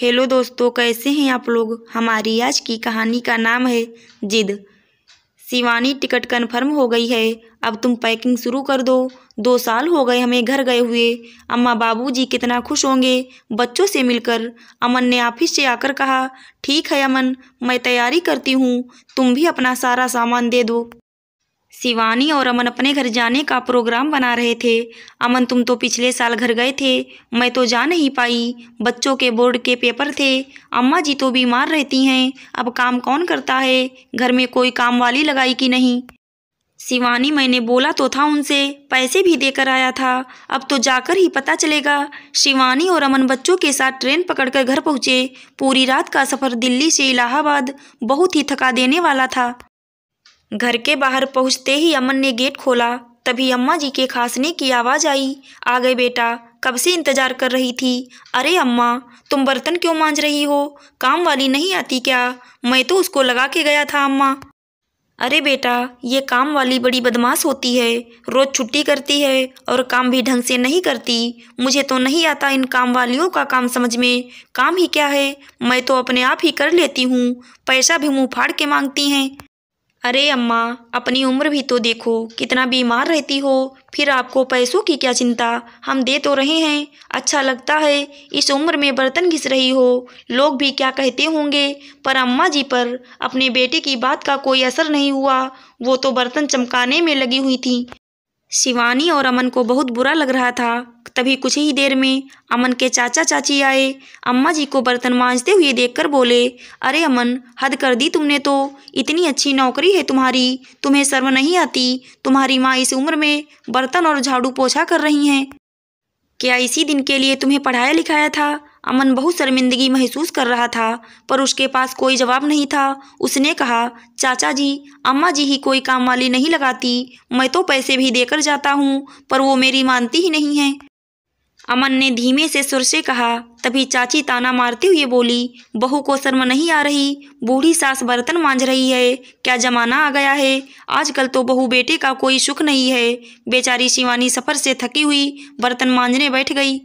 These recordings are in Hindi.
हेलो दोस्तों कैसे हैं आप लोग हमारी आज की कहानी का नाम है जिद शिवानी टिकट कन्फर्म हो गई है अब तुम पैकिंग शुरू कर दो दो साल हो गए हमें घर गए हुए अम्मा बाबूजी कितना खुश होंगे बच्चों से मिलकर अमन ने ऑफिस से आकर कहा ठीक है अमन मैं तैयारी करती हूँ तुम भी अपना सारा सामान दे दो शिवानी और अमन अपने घर जाने का प्रोग्राम बना रहे थे अमन तुम तो पिछले साल घर गए थे मैं तो जा नहीं पाई बच्चों के बोर्ड के पेपर थे अम्मा जी तो बीमार रहती हैं अब काम कौन करता है घर में कोई काम वाली लगाई कि नहीं शिवानी मैंने बोला तो था उनसे पैसे भी देकर आया था अब तो जाकर ही पता चलेगा शिवानी और अमन बच्चों के साथ ट्रेन पकड़कर घर पहुंचे पूरी रात का सफ़र दिल्ली से इलाहाबाद बहुत ही थका देने वाला था घर के बाहर पहुंचते ही अमन ने गेट खोला तभी अम्मा जी के खांसने की आवाज़ आई आ गए बेटा कब से इंतज़ार कर रही थी अरे अम्मा तुम बर्तन क्यों मांझ रही हो काम वाली नहीं आती क्या मैं तो उसको लगा के गया था अम्मा अरे बेटा ये काम वाली बड़ी बदमाश होती है रोज़ छुट्टी करती है और काम भी ढंग से नहीं करती मुझे तो नहीं आता इन काम वालियों का काम समझ में काम ही क्या है मैं तो अपने आप ही कर लेती हूँ पैसा भी मुँह फाड़ के मांगती हैं अरे अम्मा अपनी उम्र भी तो देखो कितना बीमार रहती हो फिर आपको पैसों की क्या चिंता हम दे तो रहे हैं अच्छा लगता है इस उम्र में बर्तन घिस रही हो लोग भी क्या कहते होंगे पर अम्मा जी पर अपने बेटे की बात का कोई असर नहीं हुआ वो तो बर्तन चमकाने में लगी हुई थी शिवानी और अमन को बहुत बुरा लग रहा था तभी कुछ ही देर में अमन के चाचा चाची आए अम्मा जी को बर्तन मांजते हुए देखकर बोले अरे अमन हद कर दी तुमने तो इतनी अच्छी नौकरी है तुम्हारी तुम्हें शर्म नहीं आती तुम्हारी माँ इस उम्र में बर्तन और झाड़ू पोछा कर रही हैं क्या इसी दिन के लिए तुम्हें पढ़ाया लिखाया था अमन बहुत शर्मिंदगी महसूस कर रहा था पर उसके पास कोई जवाब नहीं था उसने कहा चाचा जी अम्मा जी ही कोई काम वाली नहीं लगाती मैं तो पैसे भी देकर जाता हूँ पर वो मेरी मानती ही नहीं है अमन ने धीमे से सुर से कहा तभी चाची ताना मारते हुए बोली बहू को शर्म नहीं आ रही बूढ़ी सास बर्तन मांझ रही है क्या जमाना आ गया है आजकल तो बहू बेटे का कोई सुख नहीं है बेचारी शिवानी सफ़र से थकी हुई बर्तन मांझने बैठ गई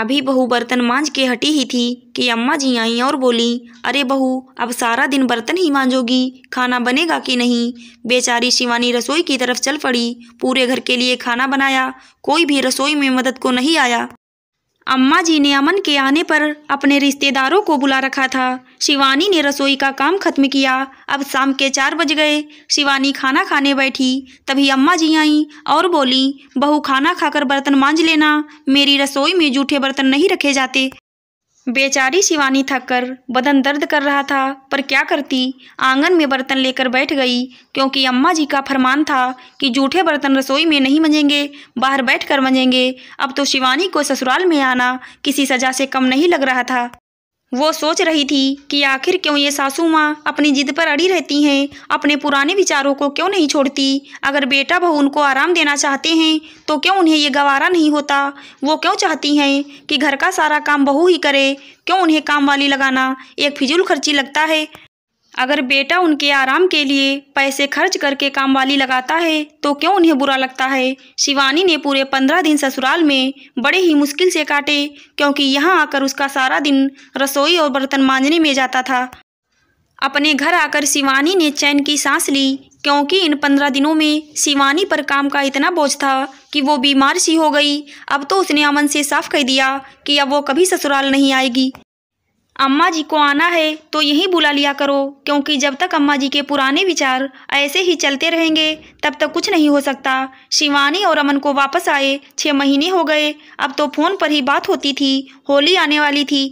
अभी बहू बर्तन मांझ के हटी ही थी कि अम्मा जी आईं और बोली अरे बहू अब सारा दिन बर्तन ही मांझोगी खाना बनेगा कि नहीं बेचारी शिवानी रसोई की तरफ चल पड़ी पूरे घर के लिए खाना बनाया कोई भी रसोई में मदद को नहीं आया अम्मा जी ने अमन के आने पर अपने रिश्तेदारों को बुला रखा था शिवानी ने रसोई का काम खत्म किया अब शाम के चार बज गए शिवानी खाना खाने बैठी तभी अम्मा जी आईं और बोली बहू खाना खाकर बर्तन मांझ लेना मेरी रसोई में जूठे बर्तन नहीं रखे जाते बेचारी शिवानी थककर बदन दर्द कर रहा था पर क्या करती आंगन में बर्तन लेकर बैठ गई क्योंकि अम्मा जी का फरमान था कि जूठे बर्तन रसोई में नहीं मंजेंगे बाहर बैठ कर मंजेंगे अब तो शिवानी को ससुराल में आना किसी सजा से कम नहीं लग रहा था वो सोच रही थी कि आखिर क्यों ये सासू माँ अपनी जिद पर अड़ी रहती हैं अपने पुराने विचारों को क्यों नहीं छोड़ती अगर बेटा बहू उनको आराम देना चाहते हैं तो क्यों उन्हें ये गवारा नहीं होता वो क्यों चाहती हैं कि घर का सारा काम बहू ही करे क्यों उन्हें काम वाली लगाना एक फिजूल खर्ची लगता है अगर बेटा उनके आराम के लिए पैसे खर्च करके कामवाली लगाता है तो क्यों उन्हें बुरा लगता है शिवानी ने पूरे पंद्रह दिन ससुराल में बड़े ही मुश्किल से काटे क्योंकि यहाँ आकर उसका सारा दिन रसोई और बर्तन मांजने में जाता था अपने घर आकर शिवानी ने चैन की सांस ली क्योंकि इन पंद्रह दिनों में शिवानी पर काम का इतना बोझ था कि वो बीमार सी हो गई अब तो उसने अमन से साफ कह दिया कि अब वो कभी ससुराल नहीं आएगी अम्मा जी को आना है तो यहीं बुला लिया करो क्योंकि जब तक अम्मा जी के पुराने विचार ऐसे ही चलते रहेंगे तब तक कुछ नहीं हो सकता शिवानी और अमन को वापस आए छः महीने हो गए अब तो फ़ोन पर ही बात होती थी होली आने वाली थी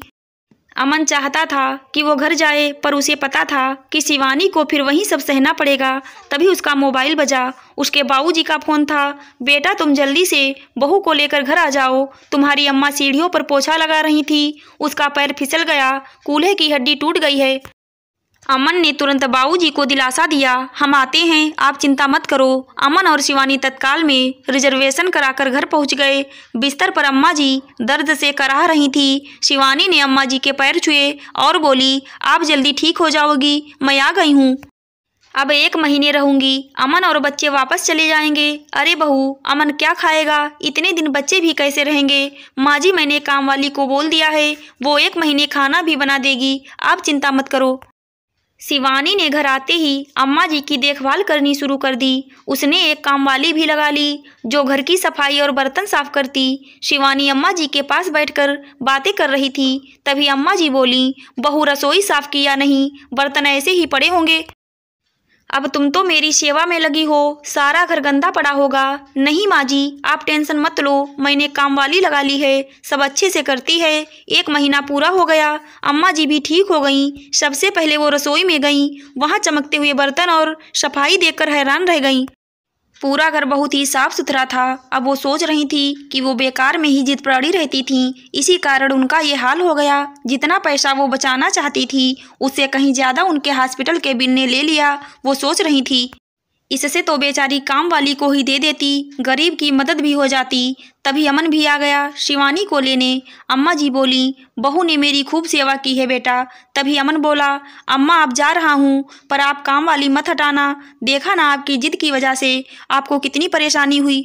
अमन चाहता था कि वो घर जाए पर उसे पता था कि शिवानी को फिर वहीं सब सहना पड़ेगा तभी उसका मोबाइल बजा उसके बाबूजी का फ़ोन था बेटा तुम जल्दी से बहू को लेकर घर आ जाओ तुम्हारी अम्मा सीढ़ियों पर पोछा लगा रही थी उसका पैर फिसल गया कूल्हे की हड्डी टूट गई है अमन ने तुरंत बाबूजी को दिलासा दिया हम आते हैं आप चिंता मत करो अमन और शिवानी तत्काल में रिजर्वेशन कराकर घर पहुंच गए बिस्तर पर अम्मा जी दर्द से कराह रही थी शिवानी ने अम्मा जी के पैर छुए और बोली आप जल्दी ठीक हो जाओगी मैं आ गई हूँ अब एक महीने रहूंगी अमन और बच्चे वापस चले जाएंगे अरे बहू अमन क्या खाएगा इतने दिन बच्चे भी कैसे रहेंगे माँ जी मैंने काम वाली को बोल दिया है वो एक महीने खाना भी बना देगी आप चिंता मत करो शिवानी ने घर आते ही अम्मा जी की देखभाल करनी शुरू कर दी उसने एक कामवाली भी लगा ली जो घर की सफाई और बर्तन साफ करती शिवानी अम्मा जी के पास बैठकर बातें कर रही थी तभी अम्मा जी बोली बहू रसोई साफ किया नहीं बर्तन ऐसे ही पड़े होंगे अब तुम तो मेरी सेवा में लगी हो सारा घर गंदा पड़ा होगा नहीं माँ जी आप टेंशन मत लो मैंने काम वाली लगा ली है सब अच्छे से करती है एक महीना पूरा हो गया अम्मा जी भी ठीक हो गईं सबसे पहले वो रसोई में गईं वहाँ चमकते हुए बर्तन और सफाई देखकर हैरान रह गईं पूरा घर बहुत ही साफ सुथरा था अब वो सोच रही थी कि वो बेकार में ही जिद पड़ी रहती थी इसी कारण उनका ये हाल हो गया जितना पैसा वो बचाना चाहती थी उससे कहीं ज़्यादा उनके हॉस्पिटल के बिल ने ले लिया वो सोच रही थी इससे तो बेचारी काम वाली को ही दे देती गरीब की मदद भी हो जाती तभी अमन भी आ गया शिवानी को लेने अम्मा जी बोली बहू ने मेरी खूब सेवा की है बेटा तभी अमन बोला अम्मा आप जा रहा हूँ पर आप काम वाली मत हटाना देखा ना आपकी जिद की वजह से आपको कितनी परेशानी हुई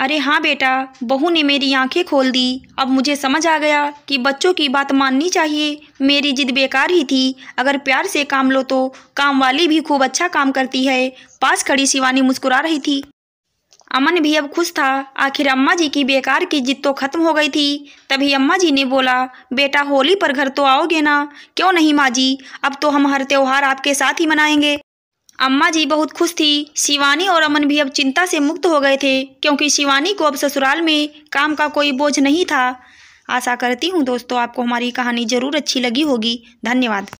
अरे हाँ बेटा बहू ने मेरी आंखें खोल दी अब मुझे समझ आ गया कि बच्चों की बात माननी चाहिए मेरी जिद बेकार ही थी अगर प्यार से काम लो तो काम वाली भी खूब अच्छा काम करती है पास खड़ी शिवानी मुस्कुरा रही थी अमन भी अब खुश था आखिर अम्मा जी की बेकार की जिद तो खत्म हो गई थी तभी अम्मा जी ने बोला बेटा होली पर घर तो आओगे ना क्यों नहीं माँ जी अब तो हम हर त्यौहार आपके साथ ही मनाएंगे अम्मा जी बहुत खुश थी शिवानी और अमन भी अब चिंता से मुक्त हो गए थे क्योंकि शिवानी को अब ससुराल में काम का कोई बोझ नहीं था आशा करती हूँ दोस्तों आपको हमारी कहानी ज़रूर अच्छी लगी होगी धन्यवाद